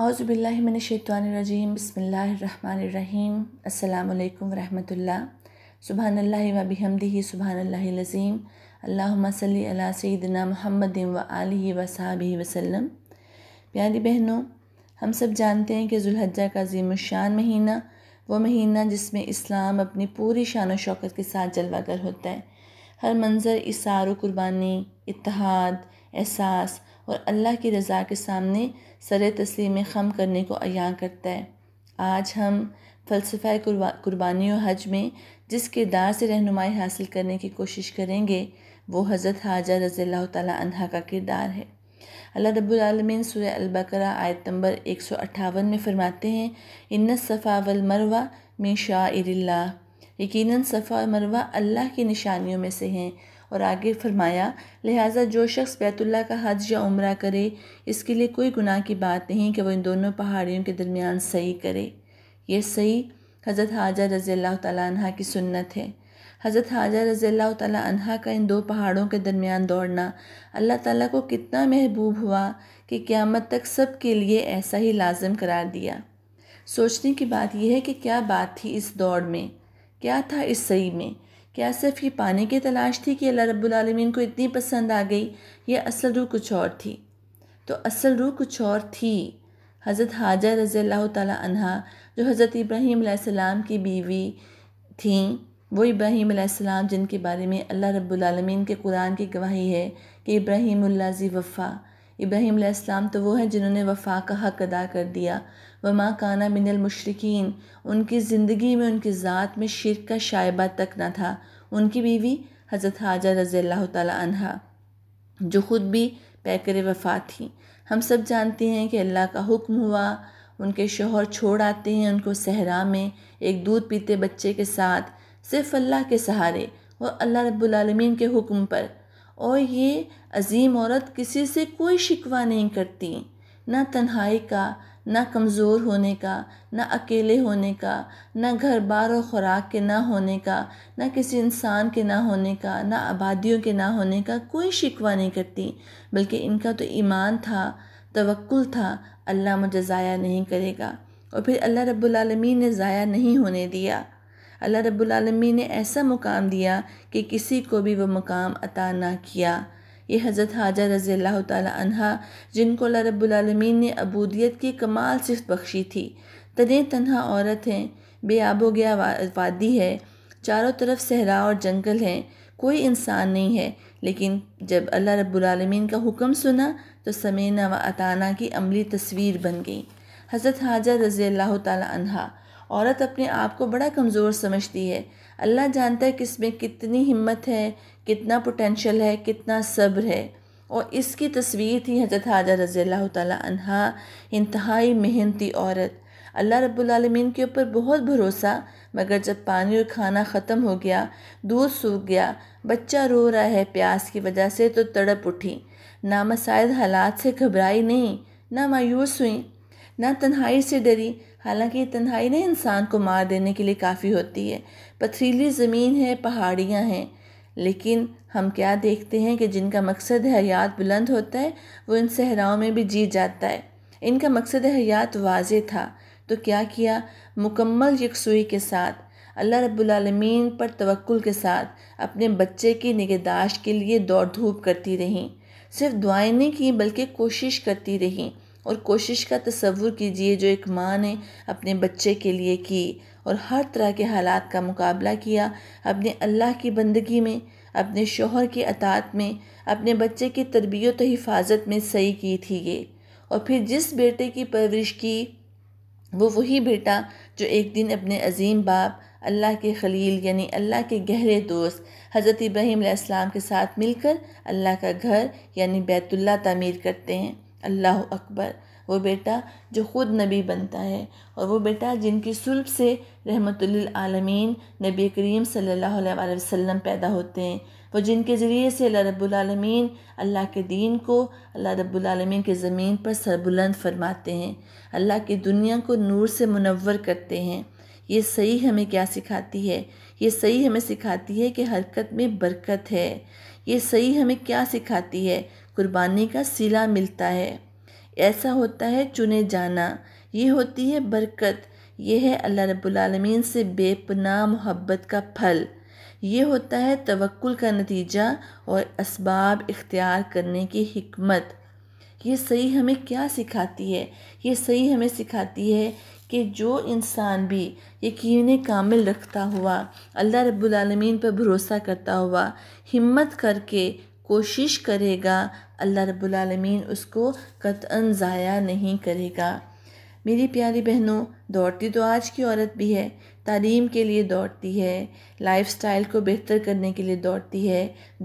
अज़बिल्लिमिनशैतरजीम बसमीम् अल्लाम वरहमतुल्ला सुबहान वबिहमदी सुबहानल्लाज़ीम सुबहान सदना महमद व आलि व साहब वसलम प्यारी बहनों हम सब जानते हैं कि जुल्हजा का ज़ीमशान महीना वो महीना जिसमें इस्लाम अपनी पूरी शान शौकत के साथ जलवागर होता है हर मंज़र इसार कुर्बानी इतिहाद एहसास और अल्लाह की रज़ा के सामने सर तस्लीम खम करने को अयाँ करता है आज हम फ़लसफ़ा कुर्बानी और हज में जिस किरदार से रहनुमाई हासिल करने की कोशिश करेंगे वो हज़रत हाजा रज़ी तह का किरदार है अल्लाह रब्लमिन सुर अलबकरा आयत नंबर एक सौ अट्ठावन में फ़रमाते हैं इन सफ़ा वलमरवा मरवा में शाह सफ़ा मरवा अल्लाह की निशानियों में से हैं और आगे फरमाया लिहाजा जो शख्स बैतुल्ला का हज या उम्र करे इसके लिए कोई गुनाह की बात नहीं कि वह इन दोनों पहाड़ियों के दरमियान सही करे ये सही हज़रत हाजा रज़ी अल्लाह तह की सुन्नत है हज़रत हाजा रज़ी अल्लाह तह का इन दो पहाड़ों के दरमियान दौड़ना अल्लाह ताला को कितना महबूब हुआ कि क़्यामत तक सब के लिए ऐसा ही लाजम करार दिया सोचने की बात यह है कि क्या बात थी इस दौड़ में क्या था इस सही में क्या सिर्फ ये पाने की तलाश थी कि अल्लाह रब्बुलमीन को इतनी पसंद आ गई ये असल रूह कुछ और थी तो असल रूह कुछ और थी हज़रत हाजर रज़ी अल्लाह तहा जो हज़रत इब्राहीम की बीवी थी वो इब्राहीम जिनके बारे में अल्लाह रब्बुलमीन के कुरान की गवाही है कि इब्राहीम वफ़ा इब्राहीम इस्लाम तो वो हैं जिन्होंने वफ़ा का हक अदा कर दिया व माँ काना मिनल उनकी ज़िंदगी में उनकी ज़ात में शिरक का शायबा तक ना था उनकी बीवी हज़रत हाजा रज़ी अल्लाह तहा जो ख़ुद भी पैकर वफ़ा थी हम सब जानते हैं कि अल्लाह का हुक्म हुआ उनके शोहर छोड़ आते हैं उनको सहरा में एक दूध पीते बच्चे के साथ सिर्फ अल्लाह के सहारे और अल्लाह रब्लम के हुक्म पर और ये अजीम औरत किसी से कोई शिकवा नहीं करती ना तन्हाई का ना कमज़ोर होने का ना अकेले होने का ना घर बार और ख़ुराक के ना होने का ना किसी इंसान के ना होने का ना आबादियों के ना होने का कोई शिकवा नहीं करती बल्कि इनका तो ईमान था तवक्ल था अल्लाह मुझे ज़ाया नहीं करेगा और फिर अल्लाह रब्बुल रबालमीन ने ज़ाया नहीं होने दिया अल्लाह रब्लम ने ऐसा मुकाम दिया कि किसी को भी वह मुकाम अता ना किया ये हज़रत हाजा रज़ी अल्लाह तहा जिनको अल्लाह रब्बुलमीन ने अबूदियत की कमाल सिर्फ बख्शी थी तने तनह औरत हैं बेआब हो गया वादी है चारों तरफ सहरा और जंगल हैं कोई इंसान नहीं है लेकिन जब अल्लाह रब्लम का हुक्म सुना तो समेना व अताना की अमली तस्वीर बन गई हज़रत हाजा रज़ी अल्लाह तहा औरत अपने आप को बड़ा कमज़ोर समझती है अल्लाह जानता है कि इसमें कितनी हिम्मत है कितना पोटेंशल है कितना सब्र है और इसकी तस्वीर थी हजरत हाजा रज़ी अल्लाह तहा इंतहाई मेहनती औरत अल्लाह रब्लमीन के ऊपर बहुत भरोसा मगर जब पानी और खाना ख़त्म हो गया दूध सूख गया बच्चा रो रहा है प्यास की वजह से तो तड़प उठी ना मसायद हालात से घबराई नहीं ना मायूस हुई ना तन्हाई से डरी हालांकि तन्हाई ना इंसान को मार देने के लिए काफ़ी होती है पथरीली ज़मीन है पहाड़ियाँ हैं लेकिन हम क्या देखते हैं कि जिनका मकसद हयात बुलंद होता है वो इन सहराओं में भी जीत जाता है इनका मकसद हयात वाज था तो क्या किया मुकम्मल यकसुई के साथ अल्लाह रब्लमीन पर तवक्ल के साथ अपने बच्चे की निगहदाश्त के लिए दौड़ धूप करती रहीं सिर्फ दुआएं नहीं की बल्कि कोशिश करती रहीं और कोशिश का तस्वुर कीजिए जो एक माँ ने अपने बच्चे के लिए की और हर तरह के हालात का मुकाबला किया अपने अल्लाह की बंदगी में अपने शोहर की अतात में अपने बच्चे की तरबियत तो हिफाजत में सही की थी ये और फिर जिस बेटे की परवरिश की वो वही बेटा जो एक दिन अपने अजीम बाप अल्लाह के खलील यानी अल्लाह के गहरे दोस्त हज़रत इब्राहिम के साथ मिलकर अल्लाह का घर यानी बैतुल्ला तमीर करते हैं अल्लाह अकबर वो बेटा जो ख़ुद नबी बनता है और वो बेटा जिनकी सुल्ब से रहमतुल्लामीन नबी करीम सल्लल्लाहु अलैहि वसल्लम पैदा होते हैं वो जिनके ज़रिए से अल्लाह रब्लमीन अल्लाह के दीन को अल्लाह रब्लमीन के ज़मीन पर सरबुलंद फरमाते हैं अल्लाह की दुनिया को नूर से मुनवर करते हैं ये सही हमें क्या सिखाती है ये सही हमें सिखाती है कि हरकत में बरकत है ये सही हमें क्या सिखाती है कुर्बानी का सिला मिलता है ऐसा होता है चुने जाना ये होती है बरकत यह है अल्लाह रबालमीन से बेपनाह मोहब्बत का फल ये होता है तवक्ल का नतीजा और इसबाब इख्तियार करने की हमत ये सही हमें क्या सिखाती है ये सही हमें सिखाती है कि जो इंसान भी यकीन कामिल रखता हुआ अल्लाह रब्लम पर भरोसा करता हुआ हिम्मत करके कोशिश करेगा अल्लाह रब्बुल उसको कतअन ज़ाया नहीं करेगा मेरी प्यारी बहनों दौड़ती तो आज की औरत भी है तालीम के लिए दौड़ती है लाइफस्टाइल को बेहतर करने के लिए दौड़ती है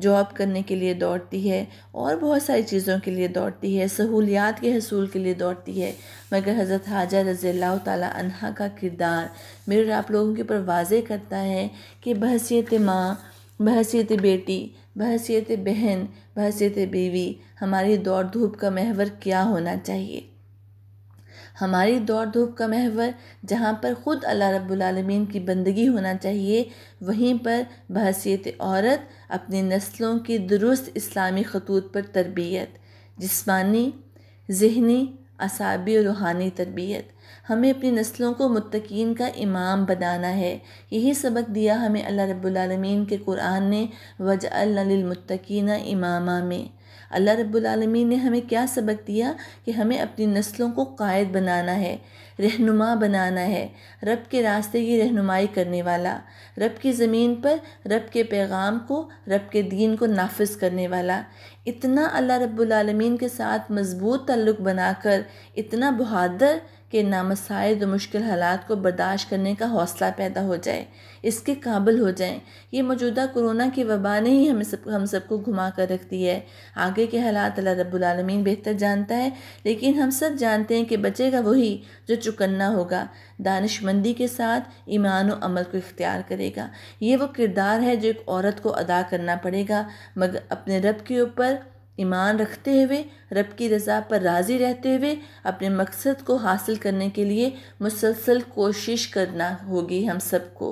जॉब करने के लिए दौड़ती है और बहुत सारी चीज़ों के लिए दौड़ती है सहूलियात के हसूल के लिए दौड़ती है मगर हज़रत हाजा रज़ी तहा का किरदार मेरे आप लोगों के ऊपर वाजे करता है कि बहसीत माँ बहसीत बेटी बहसीत बहन बहसीत बीवी हमारी दौड़ धूप का महवर क्या होना चाहिए हमारी दौड़ धूप का महवर जहाँ पर ख़ुद अल्लाह रब्लमीन की बंदगी होना चाहिए वहीं पर बहसीत औरत अपनी नस्लों की दुरुस्त इस्लामी खतूत पर तरबियत जिस्मानी जहनी असाबी और रूहानी तरबियत हमें अपनी नस्लों को मुतकीन का इमाम बनाना है यही सबक दिया हमें अल्लाह रब्बुलमीन के कुरान ने वज इमामा में अल्लाह रब्बुलमीन ने हमें क्या सबक दिया कि हमें अपनी नस्लों को कायद बनाना है रहनुमा बनाना है रब के रास्ते की रहनुमाई करने वाला रब की ज़मीन पर रब के पैगाम को रब के दीन को नाफज करने वाला इतना अल्लाह रब्बुलमीन के साथ मज़बूत ताल्लुक़ बनाकर इतना बहादुर कि नामसाइद मुश्किल हालात को बर्दाश्त करने का हौसला पैदा हो जाए इसके काबिल हो जाएं ये मौजूदा कोरोना की वबा ने ही हमें सब हम सबको घुमा कर रख दी है आगे के हालात अल्लाह रब्बुलमीन बेहतर जानता है लेकिन हम सब जानते हैं कि बचेगा वही जो चुकन्ना होगा दानशमंदी के साथ ईमान अमल को इख्तियार करेगा ये वो किरदार है जो एक औरत को अदा करना पड़ेगा मगर अपने रब के ऊपर ईमान रखते हुए रब की रज़ा पर राज़ी रहते हुए अपने मकसद को हासिल करने के लिए मुसलसल कोशिश करना होगी हम सबको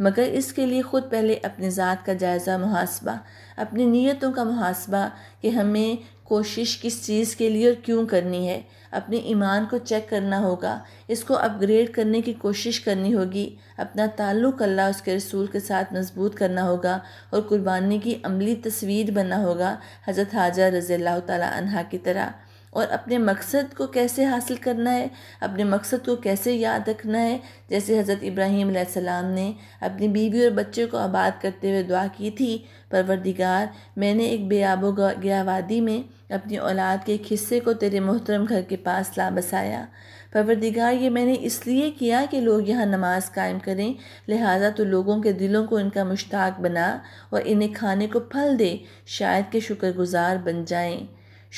मगर इसके लिए ख़ुद पहले अपने ज़ात का जायज़ा मुहासबा अपनी नीयतों का मुहासबा कि हमें कोशिश किस चीज़ के लिए और क्यों करनी है अपने ईमान को चेक करना होगा इसको अपग्रेड करने की कोशिश करनी होगी अपना ताल्लुक़ अल्लाह उसके रसूल के साथ मजबूत करना होगा और कुर्बानी की अमली तस्वीर बनना होगा हज़रत हाजा रज़ी तहा की तरह और अपने मकसद को कैसे हासिल करना है अपने मकसद को कैसे याद रखना है जैसे हज़रत इब्राहीम सलाम ने अपनी बीवी और बच्चे को आबाद करते हुए दुआ की थी परवरदिगार मैंने एक बेआबो गया वादी में अपनी औलाद के एक हिस्से को तेरे मोहतरम घर के पास ला बसाया परवरदिगार ये मैंने इसलिए किया कि लोग यहाँ नमाज कायम करें लिहाजा तो लोगों के दिलों को इनका मुश्ताक बना और इन्हें खाने को फल दे शायद के शुक्रगुजार बन जाएं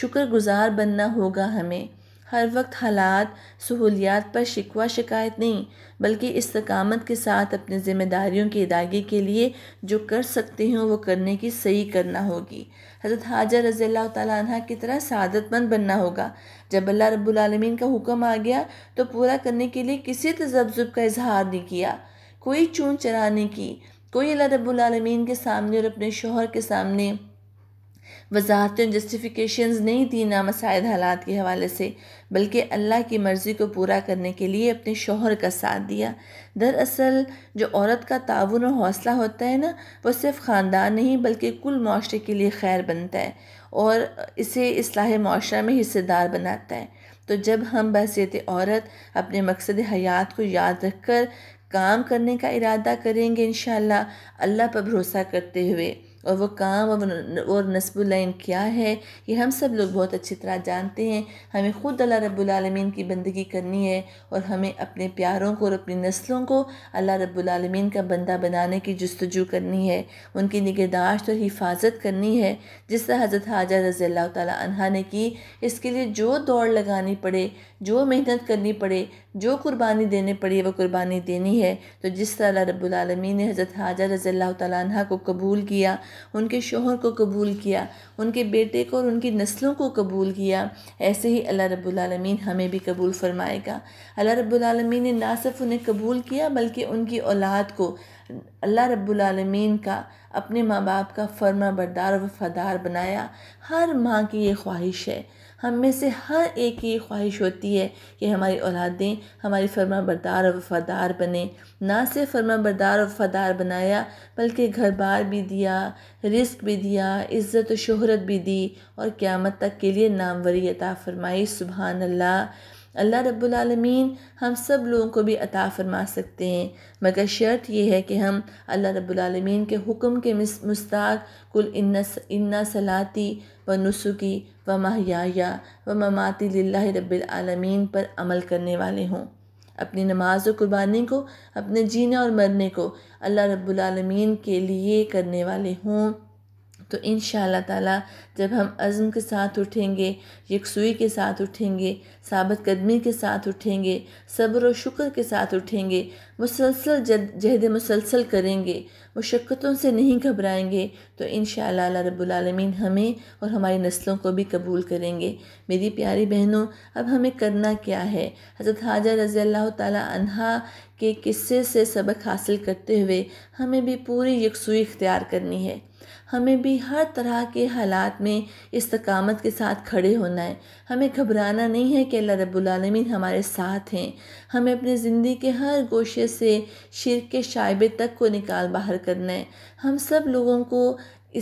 शुक्रगुजार बनना होगा हमें हर वक्त हालात सहूलियात पर शिकवा शिकायत नहीं बल्कि इस्तकामत के साथ अपनी ज़िम्मेदारियों की अदायगी के लिए जो कर सकते हो वो करने की सही करना होगी हज़रत हाजर रज़ी तह की तरह सादतमंद बनना होगा जब अल्लाह रब्लमीन का हुक्म आ गया तो पूरा करने के लिए किसी तजब्जुब का इजहार नहीं किया कोई चून चराने की कोई अल्लाह रब्लमीन के सामने और अपने शोहर के सामने वजाहतें जस्टिफिकेशन नहीं दी ना मसायद हालात के हवाले से बल्कि अल्लाह की मर्ज़ी को पूरा करने के लिए अपने शोहर का साथ दिया दरअसल जो औरत का ताउन और हौसला होता है ना वो सिर्फ ख़ानदान नहीं बल्कि कुल माशरे के लिए खैर बनता है और इसे असलाह माशरा में हिस्सेदार बनाता है तो जब हम बसीत औरत अपने मकसद हयात को याद रख कर काम करने का इरादा करेंगे इन अल्लाह पर भरोसा करते हुए और वो काम और और नस्बुल्लाइन क्या है ये हम सब लोग बहुत अच्छी तरह जानते हैं हमें ख़ुद अल्लाह रब्लमीन की बंदगी करनी है और हमें अपने प्यारों को और अपनी नस्लों को अल्लाह रब्लमीन का बंदा बनाने की जस्तजू करनी है उनकी निगहदाश्त और हिफाजत करनी है जिस तरह हज़रत हाजा रज़ी अल्लाह तह ने की इसके लिए जो दौड़ लगानी पड़े जो मेहनत करनी पड़े जो कुर्बानी देने पड़ी वो कुर्बानी देनी है तो जिस तरह रब्लमी ने हज़रत हाजा रज़ी तह को कबूल किया उनके शोहर को कबूल किया उनके बेटे को और उनकी नस्लों को कबूल किया ऐसे ही अल्लाह रब्लमीन हमें भी कबूल फ़रमाएगा अल्लाह रब्लमी ने ना सिर्फ उन्हें कबूल किया बल्कि उनकी औलाद को अल्लाह रब्लमीन का अपने माँ बाप का फर्मा बरदार वफादार बनाया हर माँ की ये ख्वाहिश है हम में से हर एक की ख्वाहिश होती है कि हमारी औलादें हमारी फर्मा बरदार और वफ़ादार बने ना सिर्फ फर्मा बरदार और वफ़ादार बनाया बल्कि घर बार भी दिया रिस्क भी दिया इज़्ज़त और शहरत भी दी और क़्यामत तक के लिए नामवरी अता फरमाई सुबहानल्ला अल्लाह रब्लम हम सब लोगों को भी अता फरमा सकते हैं मगर शर्त यह है कि हम अल्लाह रब्बुलमीन के हुक्म के मुस्ताक कुल इन्ना सलाती व नसुकी व माहिया व ममाती रबालमीन पर अमल करने वाले हों अपनी नमाज और कुर्बानी को अपने जीने और मरने को अल्लाह रब्बुलमीन के लिए करने वाले हों तो इन ताला जब हम अज़म के साथ उठेंगे यकसुई के साथ उठेंगे साबत कदमी के साथ उठेंगे सब्र और शुक्र के साथ उठेंगे मुसलसल जद जहद मुसलसल करेंगे मुशक्क़तों से नहीं घबराएंगे तो इन शब्लमिन हमें और हमारी नस्लों को भी कबूल करेंगे मेरी प्यारी बहनों अब हमें करना क्या है हज़रत हाजा रज़ी अल्लाह तहा के किस्से से सबक हासिल करते हुए हमें भी पूरी यकसुई इख्तियार करनी है हमें भी हर तरह के हालात में इस्तकामत के साथ खड़े होना है हमें घबराना नहीं है कि अल्लाह रब्बुलमीन हमारे साथ हैं हमें अपनी ज़िंदगी के हर गोशे से शिर के शायबे तक को निकाल बाहर करना है हम सब लोगों को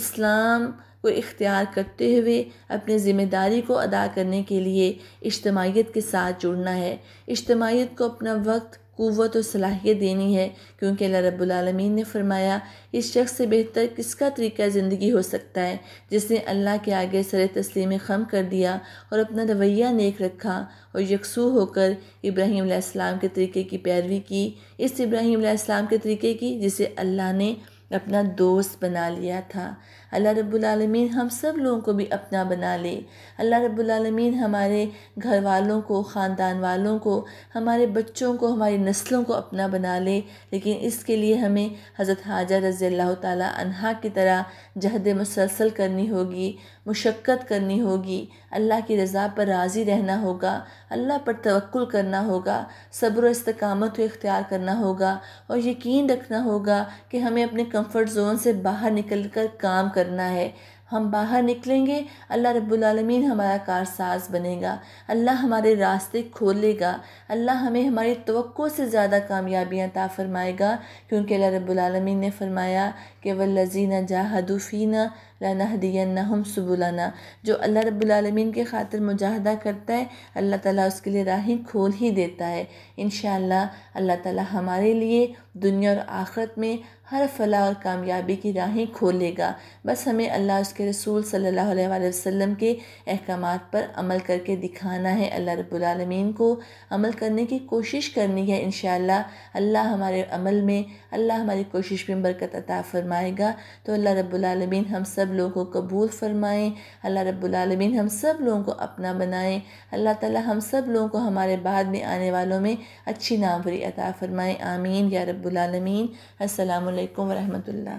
इस्लाम को इख्तियार करते हुए अपनी ज़िम्मेदारी को अदा करने के लिए इज्तमीत के साथ जुड़ना है इज्तमीत को अपना वक्त क़वत और सलाहियत देनी है क्योंकि अल्लाह रब्बुलमीन ने फरमाया इस शख्स से बेहतर किसका तरीका ज़िंदगी हो सकता है जिसने अल्लाह के आगे सर तस्लीम खम कर दिया और अपना रवैया नेक रखा और यकसू होकर इब्राहीम के तरीके की पैरवी की इस इब्राहीम के तरीके की जिसे अल्लाह ने अपना दोस्त बना लिया था अल्लाह रब्लमीन हम सब लोगों को भी अपना बना ले अल्लाह रब्लमीन हमारे घर वालों को ख़ानदान वालों को हमारे बच्चों को हमारी नस्लों को अपना बना ले लेकिन इसके लिए हमें हज़रत हाजा रज़ी अल्लाह तहा की तरह जहद मुसलसल करनी होगी मुशक्क़त करनी होगी अल्लाह की रज़ा पर राज़ी रहना होगा अल्लाह पर तवक्ल करना होगा सब्र इस्तकामत को इख्तियार करना होगा और यकीन रखना होगा कि हमें अपने कंफर्ट जोन से बाहर निकल कर काम करना है हम बाहर निकलेंगे अल्लाह रब्बुलमीन हमारा कारसाज बनेगा अल्लाह हमारे रास्ते खोलेगा अल्लाह हमें हमारी तो से ज़्यादा कामयाबियाँ ता फरमाएगा क्योंकि अल्लाह रब्बुलमीन ने फरमाया कि वल्लिन जहादुफ़ीना लनहदीन सबुलाना जो अल्लाह रब्लमिन के ख़ातिर मुजाहदा करता है अल्लाह ताला उसके लिए राहें खोल ही देता है इन अल्लाह ताला हमारे लिए दुनिया और आखरत में हर फलाह और कामयाबी की राहें खोलेगा बस हमें अल्लाह उसके रसूल सल्ला वसम के अहकाम पर अमल करके दिखाना है अल्लाह रब्लमीन को अमल करने की कोशिश करनी है इन अल्लाह हमारे अमल में अल्लाह हमारी कोशिश में बरकत अता फरमा फरमाएगा तो अल्लाह रब्बुलमीन हम सब लोगों को कबूल फ़रमाएँ अल्लाह रब्बुलमीन हम सब लोगों को अपना बनाएँ अल्लाह ताला हम सब लोगों को हमारे बाद में आने वालों में अच्छी नामवरी अता फ़रमाएँ आमीन या रब्बुलमीन असलकम वरहमल्ला